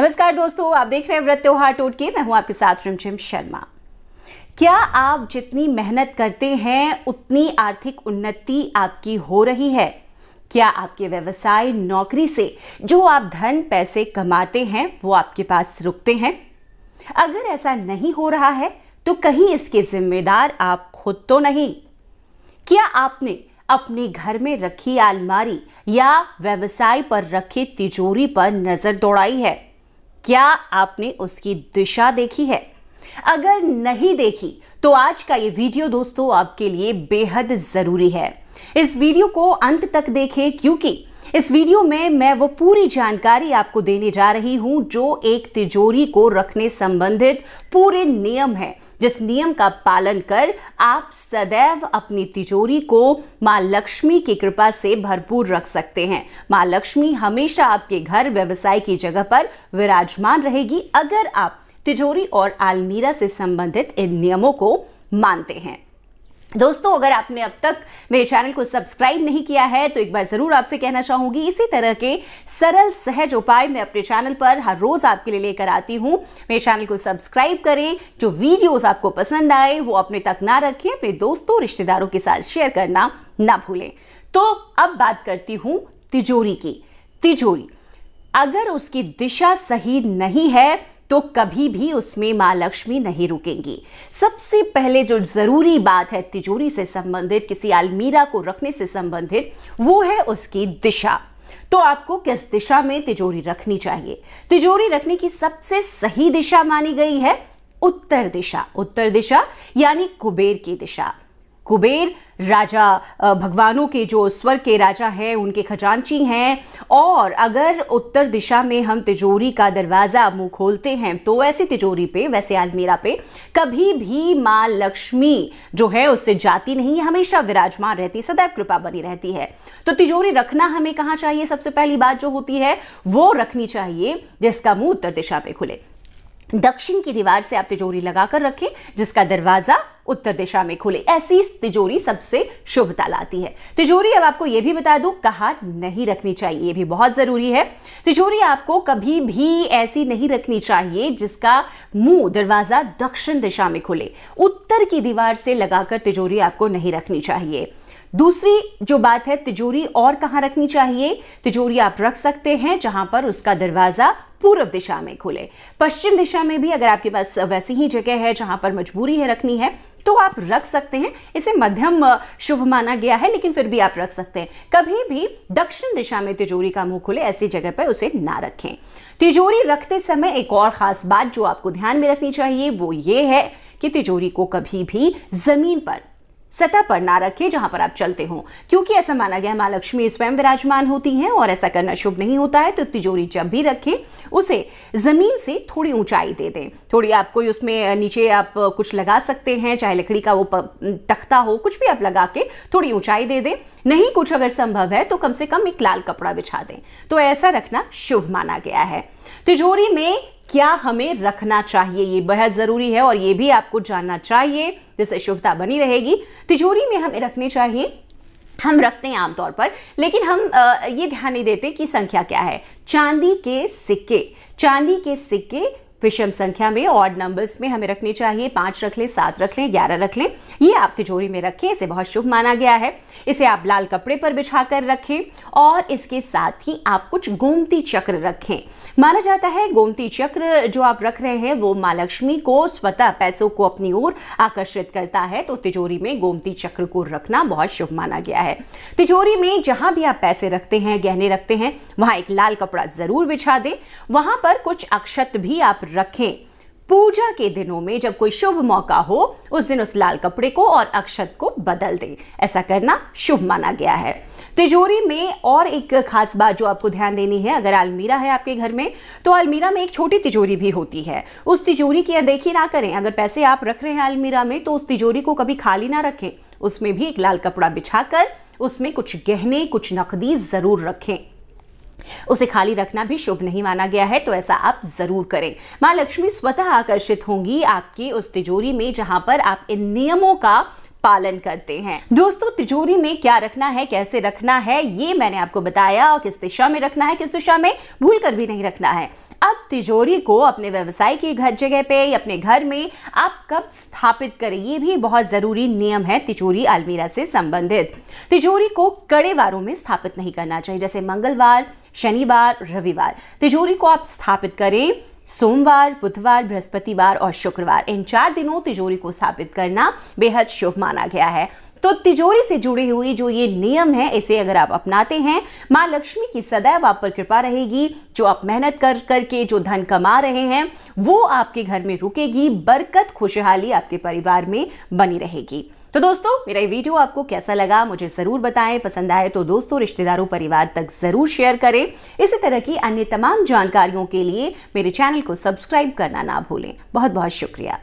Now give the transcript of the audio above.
नमस्कार दोस्तों आप देख रहे हैं व्रत त्योहार टोटके मैं हूं आपके साथ रिमझिम शर्मा क्या आप जितनी मेहनत करते हैं उतनी आर्थिक उन्नति आपकी हो रही है क्या आपके व्यवसाय नौकरी से जो आप धन पैसे कमाते हैं वो आपके पास रुकते हैं अगर ऐसा नहीं हो रहा है तो कहीं इसके जिम्मेदार आप खुद तो नहीं क्या आपने अपने घर में रखी आलमारी या व्यवसाय पर रखी तिजोरी पर नज़र दौड़ाई है क्या आपने उसकी दिशा देखी है अगर नहीं देखी तो आज का ये वीडियो दोस्तों आपके लिए बेहद जरूरी है इस वीडियो को अंत तक देखें क्योंकि इस वीडियो में मैं वो पूरी जानकारी आपको देने जा रही हूं जो एक तिजोरी को रखने संबंधित पूरे नियम है जिस नियम का पालन कर आप सदैव अपनी तिजोरी को माँ लक्ष्मी की कृपा से भरपूर रख सकते हैं माँ लक्ष्मी हमेशा आपके घर व्यवसाय की जगह पर विराजमान रहेगी अगर आप तिजोरी और आलमीरा से संबंधित इन नियमों को मानते हैं दोस्तों अगर आपने अब तक मेरे चैनल को सब्सक्राइब नहीं किया है तो एक बार ज़रूर आपसे कहना चाहूंगी इसी तरह के सरल सहज उपाय मैं अपने चैनल पर हर रोज़ आपके लिए लेकर आती हूँ मेरे चैनल को सब्सक्राइब करें जो वीडियोस आपको पसंद आए वो अपने तक ना रखें अपने दोस्तों रिश्तेदारों के साथ शेयर करना ना भूलें तो अब बात करती हूं तिजोरी की तिजोरी अगर उसकी दिशा सही नहीं है तो कभी भी उसमें माँ लक्ष्मी नहीं रुकेंगी सबसे पहले जो ज़रूरी बात है तिजोरी से संबंधित किसी अलमीरा को रखने से संबंधित वो है उसकी दिशा तो आपको किस दिशा में तिजोरी रखनी चाहिए तिजोरी रखने की सबसे सही दिशा मानी गई है उत्तर दिशा उत्तर दिशा यानी कुबेर की दिशा कुबेर राजा भगवानों के जो स्वर के राजा हैं उनके खजानची हैं और अगर उत्तर दिशा में हम तिजोरी का दरवाज़ा मुँह खोलते हैं तो ऐसी तिजोरी पे वैसे आलमीरा पे कभी भी माँ लक्ष्मी जो है उससे जाती नहीं हमेशा विराजमान रहती है सदैव कृपा बनी रहती है तो तिजोरी रखना हमें कहाँ चाहिए सबसे पहली बात जो होती है वो रखनी चाहिए जिसका मुँह उत्तर दिशा पे खुले दक्षिण की दीवार से आप तिजोरी लगाकर रखें जिसका दरवाज़ा उत्तर दिशा में खुले ऐसी तिजोरी सबसे शुभता लाती है तिजोरी अब आपको यह भी बता दूं कहा नहीं रखनी चाहिए यह भी बहुत जरूरी है तिजोरी आपको कभी भी ऐसी नहीं रखनी चाहिए जिसका मुंह दरवाजा दक्षिण दिशा में खुले उत्तर की दीवार से लगाकर तिजोरी आपको नहीं रखनी चाहिए दूसरी जो बात है तिजोरी और कहाँ रखनी चाहिए तिजोरी आप रख सकते हैं जहां पर उसका दरवाजा पूर्व दिशा में खुले पश्चिम दिशा में भी अगर आपके पास वैसी ही जगह है जहां पर मजबूरी है रखनी है तो आप रख सकते हैं इसे मध्यम शुभ माना गया है लेकिन फिर भी आप रख सकते हैं कभी भी दक्षिण दिशा में तिजोरी का मुंह खुले ऐसी जगह पर उसे ना रखें तिजोरी रखते समय एक और खास बात जो आपको ध्यान में रखनी चाहिए वो ये है कि तिजोरी को कभी भी जमीन पर सतह पर ना रखें जहां पर आप चलते हो क्योंकि ऐसा माना गया माँ लक्ष्मी स्वयं विराजमान होती हैं और ऐसा करना शुभ नहीं होता है तो तिजोरी जब भी रखें उसे ज़मीन से थोड़ी ऊंचाई दे दें थोड़ी आप कोई उसमें नीचे आप कुछ लगा सकते हैं चाहे लकड़ी का वो तख्ता हो कुछ भी आप लगा के थोड़ी ऊंचाई दे दें नहीं कुछ अगर संभव है तो कम से कम एक लाल कपड़ा बिछा दें तो ऐसा रखना शुभ माना गया है तिजोरी में क्या हमें रखना चाहिए ये बेहद ज़रूरी है और ये भी आपको जानना चाहिए जिससे शुभता बनी रहेगी तिजोरी में हमें रखने चाहिए हम रखते हैं आमतौर पर लेकिन हम ये ध्यान नहीं देते कि संख्या क्या है चांदी के सिक्के चांदी के सिक्के विषम संख्या में और नंबर्स में हमें रखने चाहिए पांच रख लें सात रख लें ग्यारह रख लें ये आप तिजोरी में रखें इसे बहुत शुभ माना गया है इसे आप लाल कपड़े पर बिछा कर रखें और इसके साथ ही आप कुछ गोमती चक्र रखें माना जाता है गोमती चक्र जो आप रख रहे हैं वो माँ लक्ष्मी को स्वतः पैसों को अपनी ओर आकर्षित करता है तो तिजोरी में गोमती चक्र को रखना बहुत शुभ माना गया है तिजोरी में जहाँ भी आप पैसे रखते हैं गहने रखते हैं वहाँ एक लाल कपड़ा ज़रूर बिछा दें वहाँ पर कुछ अक्षत भी आप रखें पूजा के दिनों में जब कोई शुभ मौका हो उस दिन उस लाल कपड़े को और अक्षत को बदल दें ऐसा करना शुभ माना गया है तिजोरी में और एक खास बात जो आपको ध्यान देनी है अगर अलमीरा है आपके घर में तो अलमीरा में एक छोटी तिजोरी भी होती है उस तिजोरी की अनदेखी ना करें अगर पैसे आप रख रहे हैं अलमीरा में तो उस तिजोरी को कभी खाली ना रखें उसमें भी एक लाल कपड़ा बिछाकर उसमें कुछ गहने कुछ नकदी ज़रूर रखें उसे खाली रखना भी शुभ नहीं माना गया है तो ऐसा आप जरूर करें माँ लक्ष्मी स्वतः आकर्षित होंगी आपकी उस तिजोरी में जहां पर आप इन नियमों का पालन करते हैं दोस्तों तिजोरी में क्या रखना है कैसे रखना है ये मैंने आपको बताया और किस दिशा में रखना है किस दिशा में भूल कर भी नहीं रखना है अब तिजोरी को अपने व्यवसाय की घर जगह पे या अपने घर में आप कब स्थापित करें ये भी बहुत ज़रूरी नियम है तिजोरी अलमीरा से संबंधित तिजोरी को कड़े वारों में स्थापित नहीं करना चाहिए जैसे मंगलवार शनिवार रविवार तिजोरी को आप स्थापित करें सोमवार बुधवार बृहस्पतिवार और शुक्रवार इन चार दिनों तिजोरी को स्थापित करना बेहद शुभ माना गया है तो तिजोरी से जुड़ी हुई जो ये नियम है इसे अगर आप अपनाते हैं माँ लक्ष्मी की सदैव आप पर कृपा रहेगी जो आप मेहनत कर करके जो धन कमा रहे हैं वो आपके घर में रुकेगी बरकत खुशहाली आपके परिवार में बनी रहेगी तो दोस्तों मेरा ये वीडियो आपको कैसा लगा मुझे ज़रूर बताएं पसंद आए तो दोस्तों रिश्तेदारों परिवार तक ज़रूर शेयर करें इसी तरह की अन्य तमाम जानकारियों के लिए मेरे चैनल को सब्सक्राइब करना ना भूलें बहुत बहुत शुक्रिया